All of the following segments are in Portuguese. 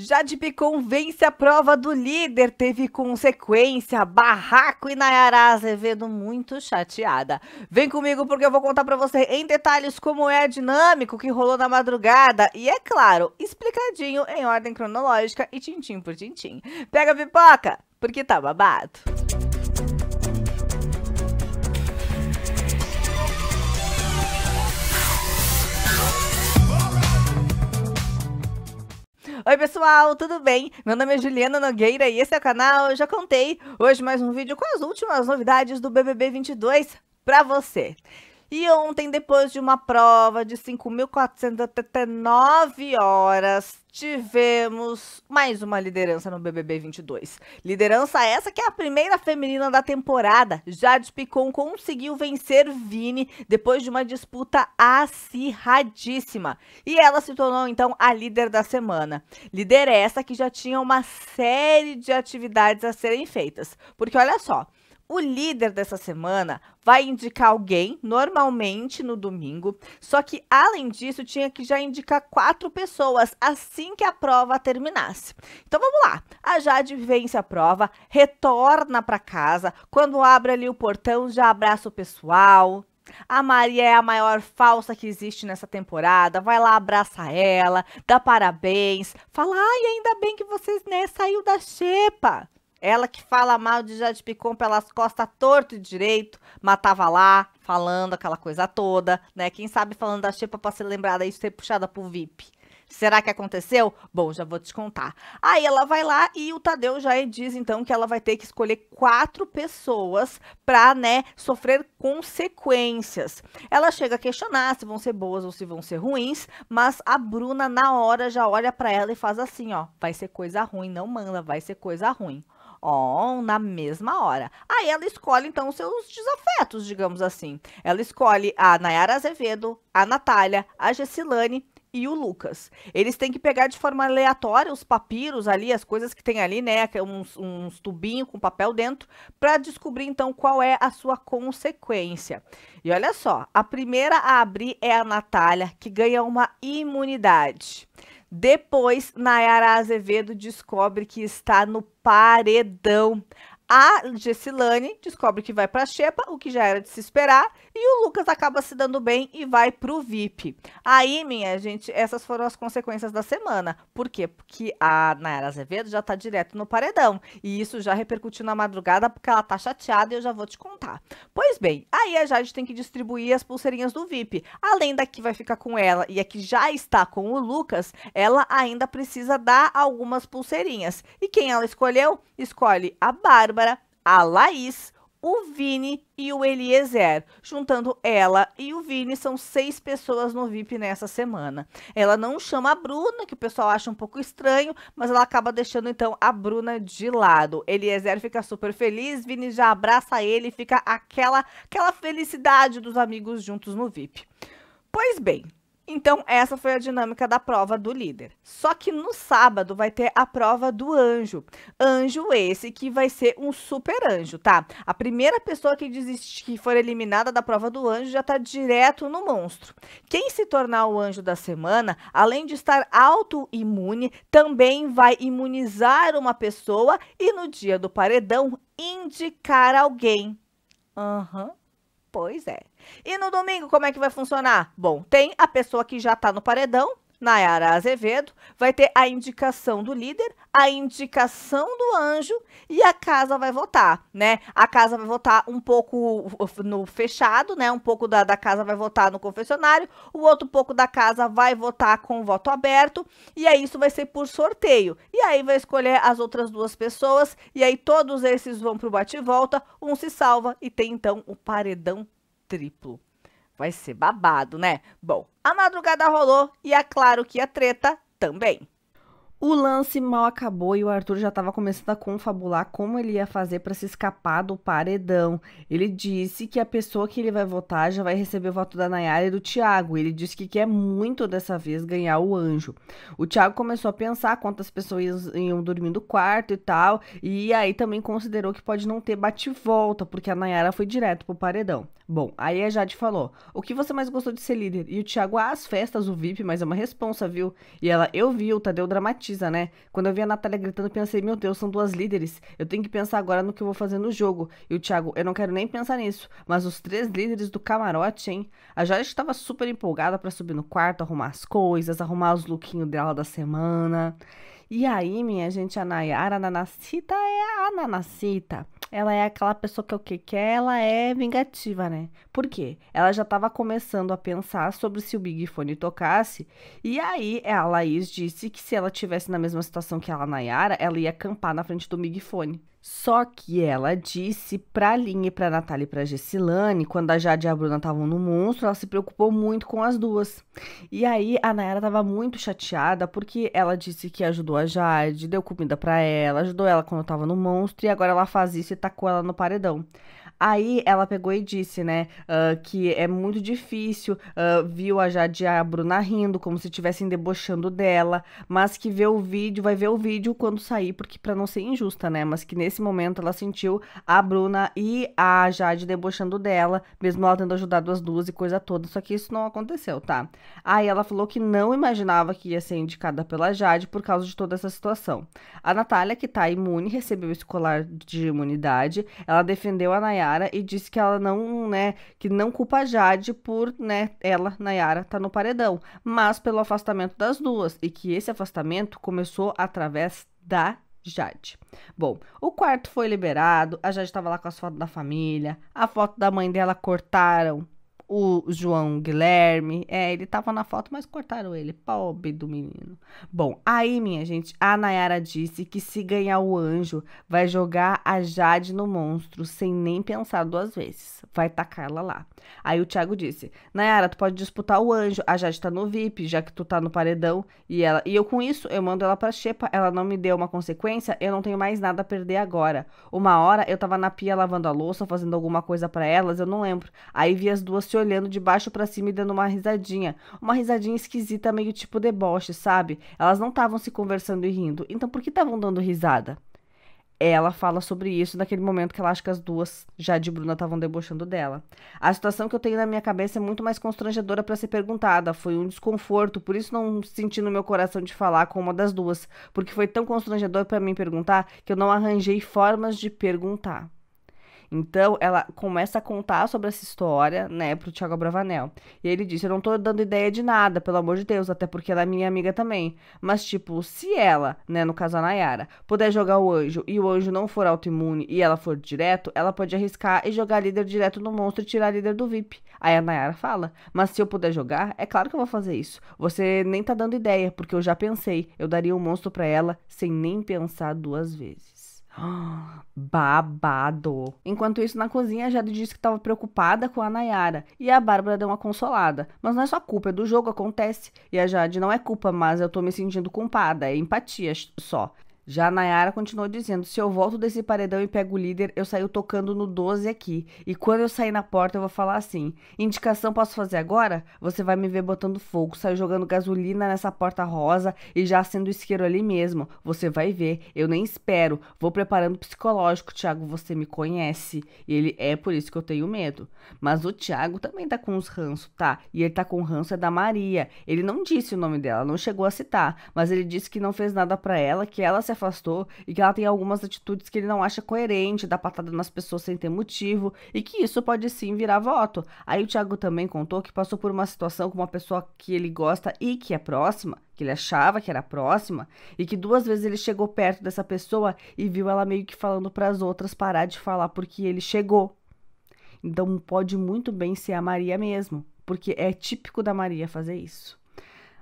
Jade Picon vence a prova do líder, teve consequência, barraco e Nayara Azevedo muito chateada. Vem comigo porque eu vou contar para você em detalhes como é a dinâmica, o que rolou na madrugada e, é claro, explicadinho em ordem cronológica e tintim por tintim. Pega a pipoca, porque tá babado. Oi, pessoal, tudo bem? Meu nome é Juliana Nogueira e esse é o canal Eu Já Contei. Hoje mais um vídeo com as últimas novidades do BBB 22 pra você. E ontem, depois de uma prova de 5.489 horas, tivemos mais uma liderança no BBB 22. Liderança essa que é a primeira feminina da temporada. Jade Picon conseguiu vencer Vini depois de uma disputa acirradíssima. E ela se tornou então a líder da semana. Líder essa que já tinha uma série de atividades a serem feitas. Porque olha só, o líder dessa semana vai indicar alguém, normalmente no domingo, só que além disso tinha que já indicar quatro pessoas assim que a prova terminasse. Então vamos lá. A Jade vence a prova, retorna para casa, quando abre ali o portão já abraça o pessoal, a Maria é a maior falsa que existe nessa temporada. Vai lá, abraça ela, dá parabéns, fala: ai, ainda bem que vocês né, saiu da xepa. Ela que fala mal de Jade Picon pelas costas torto e direito, matava lá, falando aquela coisa toda, né? Quem sabe falando da Xepa pra ser lembrada e ser puxada pro VIP. Será que aconteceu? Bom, já vou te contar. Aí ela vai lá e o Tadeu já diz então que ela vai ter que escolher quatro pessoas para, né, sofrer consequências. Ela chega a questionar se vão ser boas ou se vão ser ruins, mas a Bruna na hora já olha para ela e faz assim, ó, vai ser coisa ruim, não manda, vai ser coisa ruim on na mesma hora. Aí ela escolhe, então, os seus desafetos, digamos assim. Ela escolhe a Nayara Azevedo, a Natália, a Gessilane e o Lucas. Eles têm que pegar de forma aleatória os papiros ali, as coisas que tem ali, né? É uns, uns tubinhos com papel dentro, para descobrir então qual é a sua consequência. E olha só, a primeira a abrir é a Natália, que ganha uma imunidade. Depois, Nayara Azevedo descobre que está no paredão. A Gessilane descobre que vai para a Xepa, o que já era de se esperar. E o Lucas acaba se dando bem e vai pro VIP. Aí, minha gente, essas foram as consequências da semana. Por quê? Porque a Nayara Azevedo já tá direto no paredão. E isso já repercutiu na madrugada porque ela tá chateada e eu já vou te contar. Pois bem, aí a Jade tem que distribuir as pulseirinhas do VIP. Além da que vai ficar com ela e a que já está com o Lucas, ela ainda precisa dar algumas pulseirinhas. E quem ela escolheu? Escolhe a Bárbara, a Laís, o Vini e o Eliezer. Juntando ela e o Vini, são seis pessoas no VIP nessa semana. Ela não chama a Bruna, que o pessoal acha um pouco estranho, mas ela acaba deixando então a Bruna de lado. Eliezer fica super feliz, Vini já abraça ele, fica aquela, aquela felicidade dos amigos juntos no VIP. Pois bem, então, essa foi a dinâmica da prova do líder. Só que no sábado vai ter a prova do anjo. Anjo esse que vai ser um super anjo, tá? A primeira pessoa que desistir, que for eliminada da prova do anjo já tá direto no monstro. Quem se tornar o anjo da semana, além de estar autoimune, também vai imunizar uma pessoa e no dia do paredão indicar alguém. Aham. Uhum. Pois é. E no domingo, como é que vai funcionar? Bom, tem a pessoa que já está no paredão, Nayara Azevedo, vai ter a indicação do líder, a indicação do anjo e a casa vai votar, né? A casa vai votar um pouco no fechado, né? Um pouco da, da casa vai votar no confessionário, o outro pouco da casa vai votar com o voto aberto, e aí isso vai ser por sorteio. E aí vai escolher as outras duas pessoas, e aí todos esses vão pro bate-volta, um se salva e tem então o paredão triplo. Vai ser babado, né? Bom, a madrugada rolou e é claro que a treta também. O lance mal acabou e o Arthur já estava começando a confabular como ele ia fazer para se escapar do paredão. Ele disse que a pessoa que ele vai votar já vai receber o voto da Nayara e do Tiago. Ele disse que quer muito dessa vez ganhar o anjo. O Tiago começou a pensar quantas pessoas iam dormir no quarto e tal, e aí também considerou que pode não ter bate-volta, porque a Nayara foi direto pro paredão. Bom, aí a Jade falou: O que você mais gostou de ser líder? E o Tiago, ah, as festas, o VIP, mas é uma responsa, viu? E ela, eu vi, o Tadeu dramatiza né? Quando eu vi a Natália gritando, pensei, meu Deus, são duas líderes. Eu tenho que pensar agora no que eu vou fazer no jogo. E o Thiago, eu não quero nem pensar nisso. Mas os três líderes do camarote, hein? A Joyce estava super empolgada para subir no quarto, arrumar as coisas, arrumar os lookinhos dela da semana. E aí, minha gente, a Nayara Nanacita é a Nanacita ela é aquela pessoa que é o quê? Que ela é vingativa, né? Por quê? Ela já estava começando a pensar sobre se o Big Fone tocasse. E aí a Laís disse que se ela tivesse na mesma situação que a Nayara, ela ia acampar na frente do Big Fone. Só que ela disse pra Aline, pra Natália e pra Gessilane, quando a Jade e a Bruna estavam no monstro, ela se preocupou muito com as duas. E aí a Nayara tava muito chateada porque ela disse que ajudou a Jade, deu comida pra ela, ajudou ela quando tava no monstro e agora ela faz isso e tacou tá ela no paredão. Aí ela pegou e disse, né, uh, que é muito difícil, uh, viu a Jade e a Bruna rindo, como se estivessem debochando dela, mas que vê o vídeo, vai ver o vídeo quando sair, porque para não ser injusta, né, mas que nesse momento ela sentiu a Bruna e a Jade debochando dela, mesmo ela tendo ajudado as duas e coisa toda, só que isso não aconteceu, tá? Aí ela falou que não imaginava que ia ser indicada pela Jade por causa de toda essa situação. A Natália, que tá imune, recebeu esse colar de imunidade, ela defendeu a Nayara Nayara e disse que ela não, né, que não culpa a Jade por, né, ela, Nayara, tá no paredão, mas pelo afastamento das duas e que esse afastamento começou através da Jade. Bom, o quarto foi liberado, a Jade estava lá com as fotos da família, a foto da mãe dela cortaram, o João Guilherme. É, ele tava na foto, mas cortaram ele. Pobre do menino. Bom, aí, minha gente, a Nayara disse que se ganhar o anjo, vai jogar a Jade no monstro sem nem pensar duas vezes. Vai tacar ela lá. Aí o Thiago disse: Nayara, tu pode disputar o anjo. A Jade tá no VIP, já que tu tá no paredão. E ela. E eu, com isso, eu mando ela pra Xepa. Ela não me deu uma consequência. Eu não tenho mais nada a perder agora. Uma hora eu tava na pia lavando a louça, fazendo alguma coisa para elas, eu não lembro. Aí vi as duas se olhando de baixo para cima e dando uma risadinha. Uma risadinha esquisita, meio tipo deboche, sabe? Elas não estavam se conversando e rindo. Então por que estavam dando risada? Ela fala sobre isso naquele momento que ela acha que as duas, já de Bruna, estavam debochando dela. A situação que eu tenho na minha cabeça é muito mais constrangedora para ser perguntada. Foi um desconforto, por isso não senti no meu coração de falar com uma das duas, porque foi tão constrangedor para mim perguntar que eu não arranjei formas de perguntar. Então, ela começa a contar sobre essa história, né, pro Thiago Bravanel. E ele disse: Eu não tô dando ideia de nada, pelo amor de Deus, até porque ela é minha amiga também. Mas, tipo, se ela, né, no caso a Nayara, puder jogar o anjo e o anjo não for autoimune e ela for direto, ela pode arriscar e jogar líder direto no monstro e tirar líder do VIP. Aí a Nayara fala: Mas se eu puder jogar, é claro que eu vou fazer isso. Você nem tá dando ideia, porque eu já pensei. Eu daria o um monstro para ela sem nem pensar duas vezes. Babado. Enquanto isso, na cozinha, a Jade disse que estava preocupada com a Nayara e a Bárbara deu uma consolada. Mas não é só culpa, é do jogo, acontece. E a Jade não é culpa, mas eu tô me sentindo culpada, é empatia só. Já a Nayara continuou dizendo: se eu volto desse paredão e pego o líder, eu saio tocando no 12 aqui. E quando eu sair na porta, eu vou falar assim: indicação posso fazer agora? Você vai me ver botando fogo, saio jogando gasolina nessa porta rosa e já sendo isqueiro ali mesmo. Você vai ver, eu nem espero. Vou preparando psicológico, Thiago, você me conhece. E ele é por isso que eu tenho medo. Mas o Thiago também tá com uns ranço, tá? E ele tá com ranço é da Maria. Ele não disse o nome dela, não chegou a citar, mas ele disse que não fez nada para ela, que ela se afastou e que ela tem algumas atitudes que ele não acha coerente, dá patada nas pessoas sem ter motivo e que isso pode sim virar voto. Aí o Thiago também contou que passou por uma situação com uma pessoa que ele gosta e que é próxima, que ele achava que era próxima, e que duas vezes ele chegou perto dessa pessoa e viu ela meio que falando para as outras parar de falar porque ele chegou. Então pode muito bem ser a Maria mesmo, porque é típico da Maria fazer isso.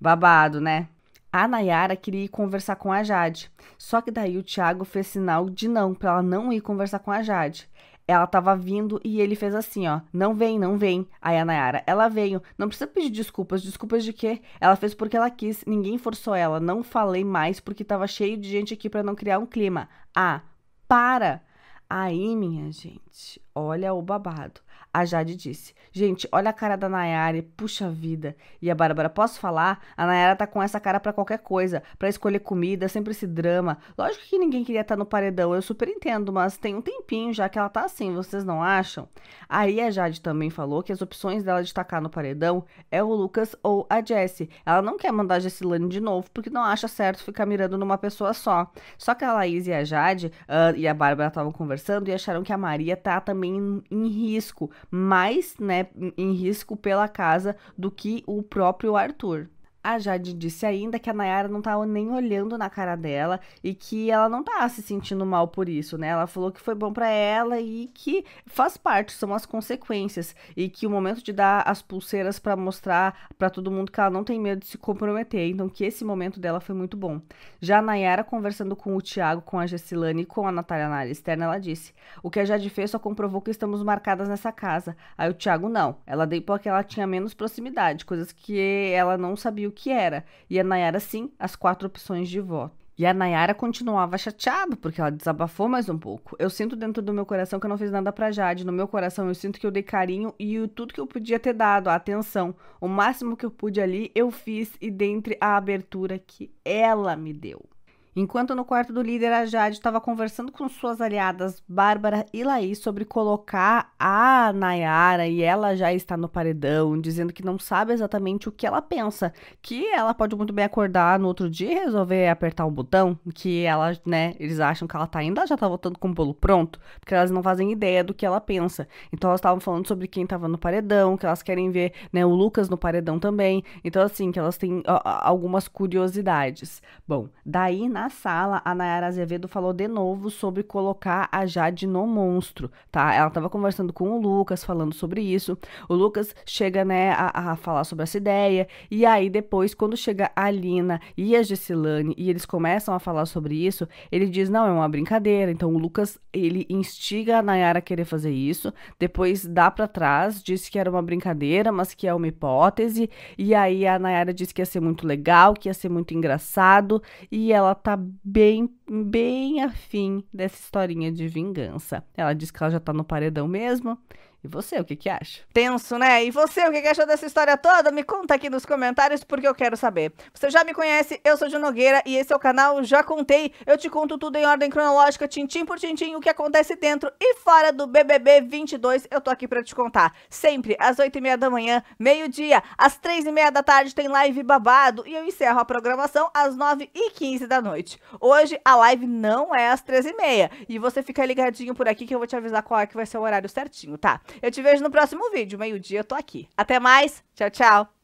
Babado, né? A Nayara queria ir conversar com a Jade, só que daí o Thiago fez sinal de não para ela não ir conversar com a Jade. Ela tava vindo e ele fez assim, ó, não vem, não vem. Aí a Nayara, ela veio, não precisa pedir desculpas, desculpas de quê? Ela fez porque ela quis, ninguém forçou ela, não falei mais porque tava cheio de gente aqui para não criar um clima. Ah, para! Aí, minha gente, olha o babado. A Jade disse: Gente, olha a cara da Nayara, puxa vida. E a Bárbara, posso falar? A Nayara tá com essa cara para qualquer coisa, para escolher comida, sempre esse drama. Lógico que ninguém queria estar tá no paredão, eu super entendo, mas tem um tempinho já que ela tá assim, vocês não acham? Aí a Jade também falou que as opções dela de tacar no paredão é o Lucas ou a Jessie. Ela não quer mandar a Jessilane de novo, porque não acha certo ficar mirando numa pessoa só. Só que a Laís e a Jade uh, e a Bárbara estavam conversando e acharam que a Maria tá também em, em risco mais, né, em risco pela casa do que o próprio Arthur. A ah, Jade disse ainda que a Nayara não estava nem olhando na cara dela e que ela não tá se sentindo mal por isso, né? Ela falou que foi bom para ela e que faz parte, são as consequências e que o momento de dar as pulseiras para mostrar para todo mundo que ela não tem medo de se comprometer, então que esse momento dela foi muito bom. Já a Nayara conversando com o Thiago, com a Gessilane e com a Natália na área externa, ela disse: "O que a Jade fez só comprovou que estamos marcadas nessa casa". Aí o Thiago não, ela deitou porque ela tinha menos proximidade, coisas que ela não sabia o que era. E a Nayara, sim, as quatro opções de voto. E a Nayara continuava chateada, porque ela desabafou mais um pouco. Eu sinto dentro do meu coração que eu não fiz nada pra Jade. No meu coração, eu sinto que eu dei carinho e tudo que eu podia ter dado, a atenção, o máximo que eu pude ali, eu fiz e dentre a abertura que ela me deu. Enquanto no quarto do líder, a Jade estava conversando com suas aliadas Bárbara e Laís sobre colocar a Nayara e ela já está no paredão, dizendo que não sabe exatamente o que ela pensa, que ela pode muito bem acordar no outro dia e resolver apertar um botão, que ela, né, eles acham que ela tá ainda já tá voltando com o bolo pronto, porque elas não fazem ideia do que ela pensa. Então elas estavam falando sobre quem estava no paredão, que elas querem ver, né, o Lucas no paredão também. Então assim, que elas têm ó, algumas curiosidades. Bom, daí na na sala, a Nayara Azevedo falou de novo sobre colocar a Jade no monstro, tá? Ela estava conversando com o Lucas, falando sobre isso. O Lucas chega, né, a, a, falar sobre essa ideia. E aí, depois, quando chega a Lina e a Gessilane e eles começam a falar sobre isso, ele diz: não, é uma brincadeira. Então, o Lucas, ele instiga a Nayara a querer fazer isso. Depois, dá para trás, diz que era uma brincadeira, mas que é uma hipótese. E aí, a Nayara diz que ia ser muito legal, que ia ser muito engraçado. E ela tá tá bem, bem afim dessa historinha de vingança. Ela diz que ela já tá no paredão mesmo, e você, o que, que acha? Tenso, né? E você, o que, que achou dessa história toda? Me conta aqui nos comentários porque eu quero saber. Você já me conhece, eu sou de Nogueira e esse é o canal Já Contei. Eu te conto tudo em ordem cronológica, tintim por tintim, o que acontece dentro e fora do BBB 22. Eu tô aqui pra te contar. Sempre às 8h30 da manhã, meio-dia, às 3h30 da tarde tem live babado e eu encerro a programação às 9h15 da noite. Hoje a live não é às 13h30 e você fica ligadinho por aqui que eu vou te avisar qual é que vai ser o horário certinho, tá? Eu te vejo no próximo vídeo, meio-dia eu tô aqui. Até mais, tchau, tchau!